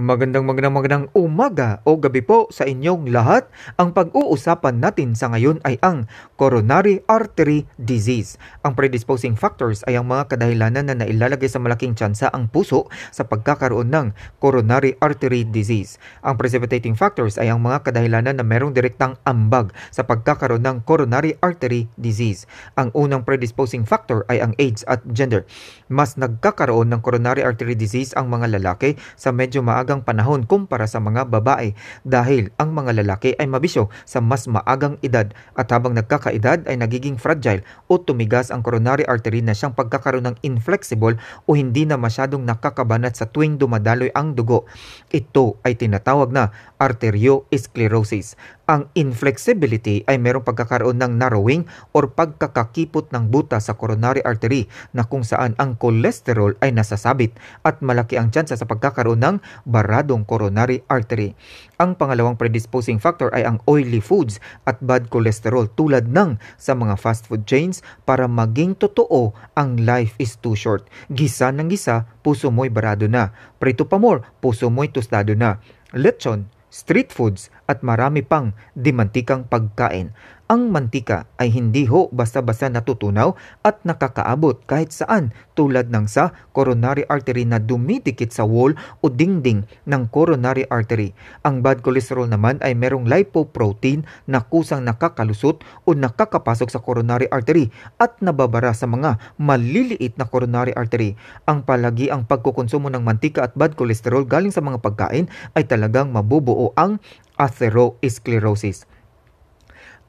Magandang magandang magandang umaga o gabi po sa inyong lahat. Ang pag-uusapan natin sa ngayon ay ang coronary artery disease. Ang predisposing factors ay ang mga kadahilanan na nailalagay sa malaking tsansa ang puso sa pagkakaroon ng coronary artery disease. Ang precipitating factors ay ang mga kadahilanan na merong direktang ambag sa pagkakaroon ng coronary artery disease. Ang unang predisposing factor ay ang age at gender. Mas nagkakaroon ng coronary artery disease ang mga lalaki sa medyo maaga maagang panahon kumpara sa mga babae dahil ang mga lalaki ay mabisyo sa mas maagang edad at habang nagkakaedad ay nagiging fragile o tumigas ang coronary artery na siyang pagkakaroon ng inflexible o hindi na masyadong nakakabanat sa tuwing dumadaloy ang dugo. Ito ay tinatawag na arterioesclerosis. Ang inflexibility ay merong pagkakaroon ng narrowing or pagkakakipot ng buta sa coronary artery na kung saan ang cholesterol ay nasasabit at malaki ang tsansa sa pagkakaroon ng baradong coronary artery. Ang pangalawang predisposing factor ay ang oily foods at bad cholesterol tulad ng sa mga fast food chains para maging totoo ang life is too short. Gisa ng gisa, puso mo'y barado na. Prito pa more, puso mo'y tostado na. Lechon, street foods at marami pang dimantikang pagkain ang mantika ay hindi ho basta-basta natutunaw at nakakaabot kahit saan tulad ng sa coronary artery na dumidikit sa wall o dingding ng coronary artery. Ang bad cholesterol naman ay merong lipoprotein na kusang nakakalusot o nakakapasok sa coronary artery at nababara sa mga maliliit na coronary artery. Ang palagi ang pagkukonsumo ng mantika at bad cholesterol galing sa mga pagkain ay talagang mabubuo ang atherosclerosis.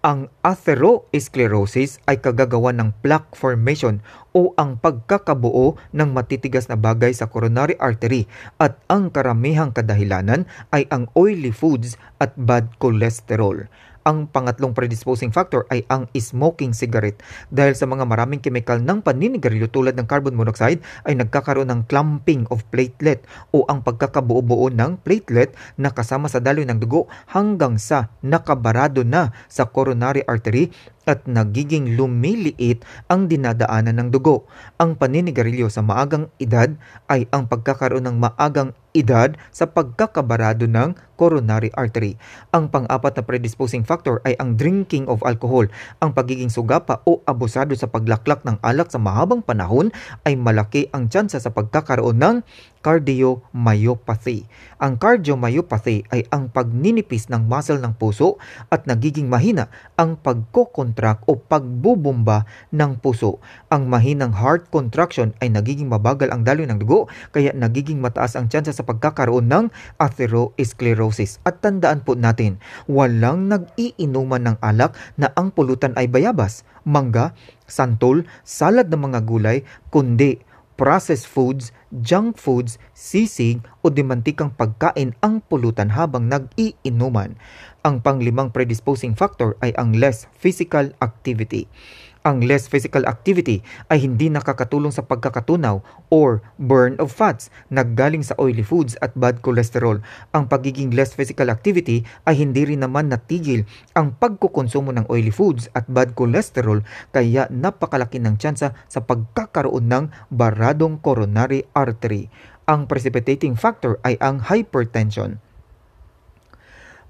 Ang atherosclerosis ay kagagawa ng plaque formation o ang pagkakabuo ng matitigas na bagay sa coronary artery at ang karamihang kadahilanan ay ang oily foods at bad cholesterol. Ang pangatlong predisposing factor ay ang smoking cigarette. Dahil sa mga maraming kemikal ng paninigarilyo tulad ng carbon monoxide ay nagkakaroon ng clumping of platelet o ang pagkakabuo-buo ng platelet na kasama sa daloy ng dugo hanggang sa nakabarado na sa coronary artery at nagiging lumiliit ang dinadaanan ng dugo. Ang paninigarilyo sa maagang edad ay ang pagkakaroon ng maagang edad sa pagkakabarado ng coronary artery. Ang pang-apat na predisposing factor ay ang drinking of alcohol. Ang pagiging sugapa o abusado sa paglaklak ng alak sa mahabang panahon ay malaki ang tsansa sa pagkakaroon ng cardiomyopathy. Ang cardiomyopathy ay ang pagninipis ng muscle ng puso at nagiging mahina ang pagkocontract o pagbubumba ng puso. Ang mahinang heart contraction ay nagiging mabagal ang daloy ng dugo kaya nagiging mataas ang tsansa sa pagkakaroon ng atherosclerosis. At tandaan po natin, walang nag-iinuman ng alak na ang pulutan ay bayabas, mangga, santol, salad ng mga gulay, kundi processed foods, junk foods, sisig o dimantikang pagkain ang pulutan habang nag-iinuman. Ang panglimang predisposing factor ay ang less physical activity. Ang less physical activity ay hindi nakakatulong sa pagkakatunaw or burn of fats na galing sa oily foods at bad cholesterol. Ang pagiging less physical activity ay hindi rin naman natigil ang pagkukonsumo ng oily foods at bad cholesterol kaya napakalaki ng tsansa sa pagkakaroon ng baradong coronary artery. Ang precipitating factor ay ang hypertension.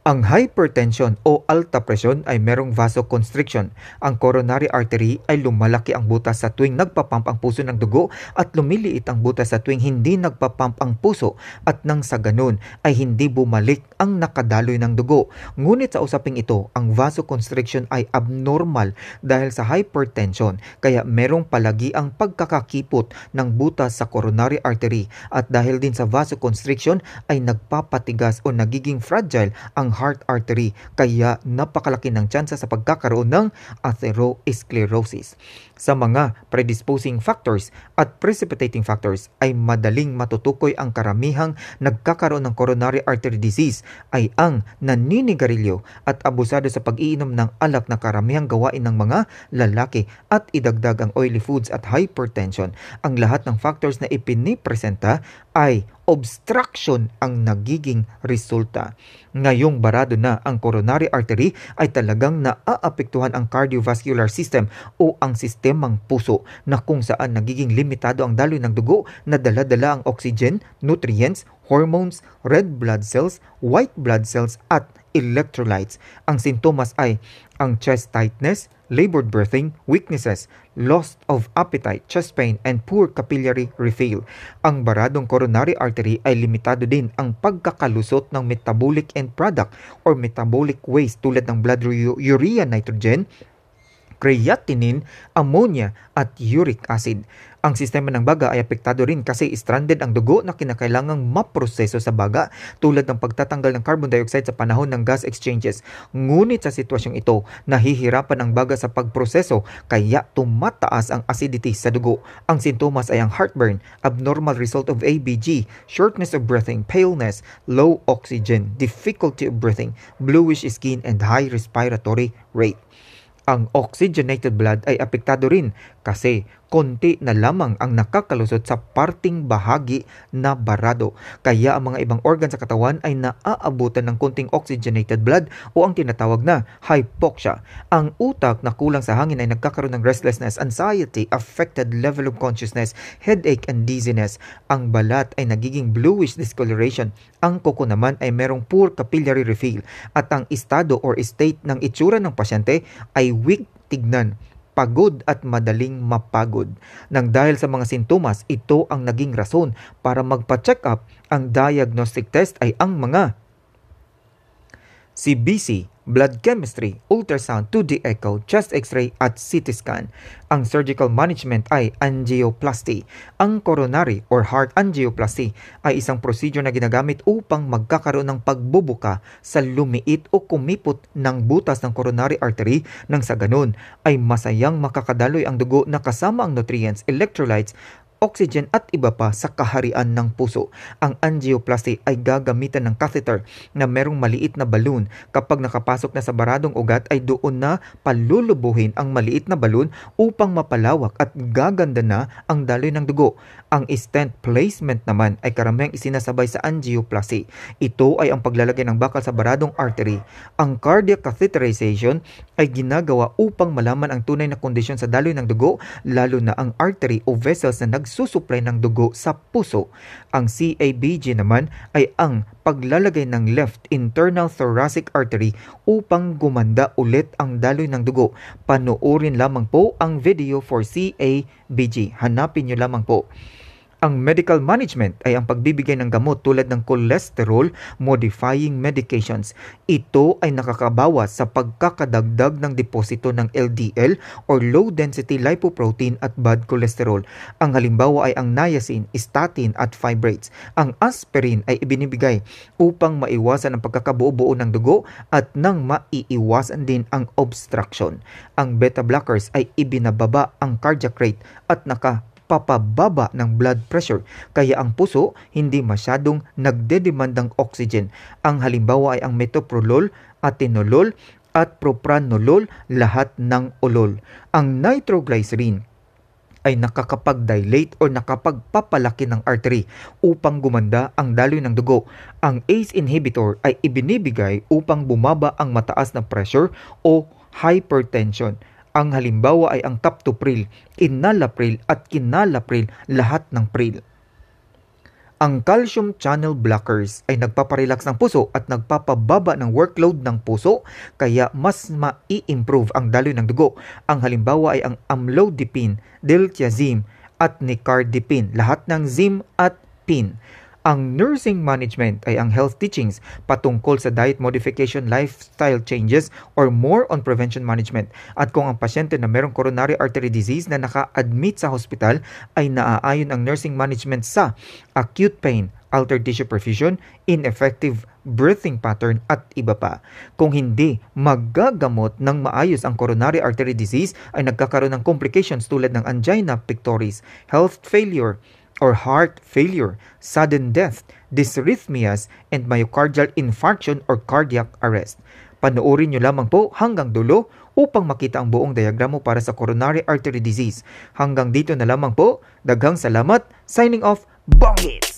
Ang hypertension o alta presyon ay merong vasoconstriction. Ang coronary artery ay lumalaki ang butas sa tuwing nagpapamp ang puso ng dugo at lumiliit ang butas sa tuwing hindi nagpapamp ang puso at nang sa ganun ay hindi bumalik ang nakadaloy ng dugo. Ngunit sa usaping ito, ang vasoconstriction ay abnormal dahil sa hypertension kaya merong palagi ang pagkakakipot ng butas sa coronary artery at dahil din sa vasoconstriction ay nagpapatigas o nagiging fragile ang ng heart artery kaya napakalaki ng tsansa sa pagkakaroon ng atherosclerosis sa mga predisposing factors at precipitating factors ay madaling matutukoy ang karamihang nagkakaroon ng coronary artery disease ay ang naninigarilyo at abusado sa pag-iinom ng alak na karamihang gawain ng mga lalaki at idagdag ang oily foods at hypertension. Ang lahat ng factors na ipinipresenta ay obstruction ang nagiging resulta. Ngayong barado na ang coronary artery ay talagang naaapektuhan ang cardiovascular system o ang sistema sistemang puso na kung saan nagiging limitado ang daloy ng dugo na dala-dala ang oxygen, nutrients, hormones, red blood cells, white blood cells at electrolytes. Ang sintomas ay ang chest tightness, labored breathing, weaknesses, loss of appetite, chest pain, and poor capillary refill. Ang baradong coronary artery ay limitado din ang pagkakalusot ng metabolic end product or metabolic waste tulad ng blood urea nitrogen, creatinine, ammonia at uric acid. Ang sistema ng baga ay apektado rin kasi stranded ang dugo na kinakailangang maproseso sa baga tulad ng pagtatanggal ng carbon dioxide sa panahon ng gas exchanges. Ngunit sa sitwasyong ito, nahihirapan ang baga sa pagproseso kaya tumataas ang acidity sa dugo. Ang sintomas ay ang heartburn, abnormal result of ABG, shortness of breathing, paleness, low oxygen, difficulty of breathing, bluish skin and high respiratory rate. Ang oxygenated blood ay apektado rin kasi konti na lamang ang nakakalusot sa parting bahagi na barado. Kaya ang mga ibang organ sa katawan ay naaabutan ng konting oxygenated blood o ang tinatawag na hypoxia. Ang utak na kulang sa hangin ay nagkakaroon ng restlessness, anxiety, affected level of consciousness, headache and dizziness. Ang balat ay nagiging bluish discoloration. Ang kuko naman ay merong poor capillary refill at ang estado or state ng itsura ng pasyente ay weak tignan pagod at madaling mapagod. Nang dahil sa mga sintomas, ito ang naging rason para magpa-check up. Ang diagnostic test ay ang mga CBC, blood chemistry, ultrasound, 2D echo, chest x-ray at CT scan. Ang surgical management ay angioplasty. Ang coronary or heart angioplasty ay isang procedure na ginagamit upang magkakaroon ng pagbubuka sa lumiit o kumipot ng butas ng coronary artery nang sa ganun ay masayang makakadaloy ang dugo na kasama ang nutrients, electrolytes oxygen at iba pa sa kaharian ng puso. Ang angioplasty ay gagamitan ng catheter na merong maliit na balloon. Kapag nakapasok na sa baradong ugat ay doon na palulubuhin ang maliit na balloon upang mapalawak at gaganda na ang daloy ng dugo. Ang stent placement naman ay karamihang isinasabay sa angioplasty. Ito ay ang paglalagay ng bakal sa baradong artery. Ang cardiac catheterization ay ginagawa upang malaman ang tunay na kondisyon sa daloy ng dugo lalo na ang artery o vessels na nags pagsusuplay ng dugo sa puso. Ang CABG naman ay ang paglalagay ng left internal thoracic artery upang gumanda ulit ang daloy ng dugo. Panoorin lamang po ang video for CABG. Hanapin nyo lamang po. Ang medical management ay ang pagbibigay ng gamot tulad ng cholesterol modifying medications. Ito ay nakakabawas sa pagkakadagdag ng deposito ng LDL or low density lipoprotein at bad cholesterol. Ang halimbawa ay ang niacin, statin at fibrates. Ang aspirin ay ibinibigay upang maiwasan ang pagkakabuo-buo ng dugo at nang maiiwasan din ang obstruction. Ang beta blockers ay ibinababa ang cardiac rate at naka pagpapababa ng blood pressure kaya ang puso hindi masyadong nagdedemand ng oxygen. Ang halimbawa ay ang metoprolol, atenolol at propranolol lahat ng olol. Ang nitroglycerin ay nakakapag-dilate o nakapagpapalaki ng artery upang gumanda ang daloy ng dugo. Ang ACE inhibitor ay ibinibigay upang bumaba ang mataas na pressure o hypertension. Ang halimbawa ay ang Kaptopril, Inalapril at Kinalapril, lahat ng pril. Ang calcium channel blockers ay nagpaparelax ng puso at nagpapababa ng workload ng puso kaya mas mai-improve ang daloy ng dugo. Ang halimbawa ay ang amlodipine, diltiazem at nicardipine, lahat ng zim at pin. Ang nursing management ay ang health teachings patungkol sa diet modification, lifestyle changes, or more on prevention management. At kung ang pasyente na merong coronary artery disease na naka-admit sa hospital ay naaayon ang nursing management sa acute pain, altered tissue perfusion, ineffective breathing pattern at iba pa. Kung hindi magagamot ng maayos ang coronary artery disease ay nagkakaroon ng complications tulad ng angina pectoris, health failure, or heart failure, sudden death, dysrhythmias, and myocardial infarction or cardiac arrest. Panoorin nyo lamang po hanggang dulo upang makita ang buong diagramo para sa coronary artery disease. Hanggang dito na lamang po. Daghang salamat. Signing off. Bongit!